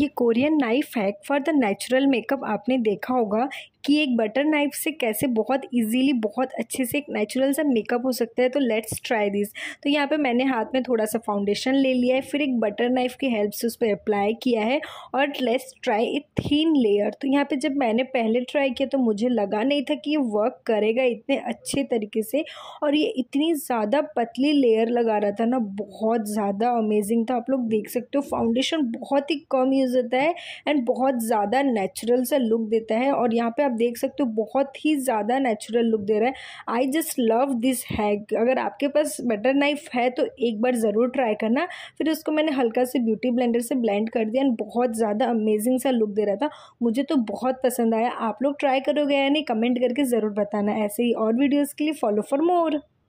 ये Korean knife है for the natural makeup आपने देखा होगा कि एक बटर नाइफ से कैसे बहुत इजीली बहुत अच्छे से एक नेचुरल सा मेकअप हो सकता है तो लेट्स ट्राई दिस तो यहाँ पे मैंने हाथ में थोड़ा सा फाउंडेशन ले लिया है फिर एक बटर नाइफ की हेल्प से उस पर अप्लाई किया है और let's try a thin layer तो यहाँ पे जब मैंने पहले ट्राई किया तो मुझे लगा नहीं था कि ये वर्क करेगा इतने अच्छे तरीके से और ये इतनी ज़्यादा पतली लेयर लगा रहा था ना बहुत ज़्यादा अमेजिंग था आप लोग देख सकते हो फाउंडेशन बहुत ही कम यूज़ होता है एंड बहुत ज़्यादा नेचुरल सा लुक देता है और यहाँ पे आप देख सकते हो बहुत ही ज़्यादा नेचुरल लुक दे रहा है I just love this hack अगर आपके पास बटर नाइफ है तो एक बार ज़रूर ट्राई करना फिर उसको मैंने हल्का से ब्यूटी ब्लेंडर से ब्लेंड कर दिया एंड बहुत ज़्यादा अमेजिंग सा लुक दे रहा था मुझे तो बहुत पसंद आया आप लोग ट्राई करोगे या नहीं कमेंट करके ज़रूर बताना ऐसे ही और वीडियोज़ के लिए फॉलो फॉर मोर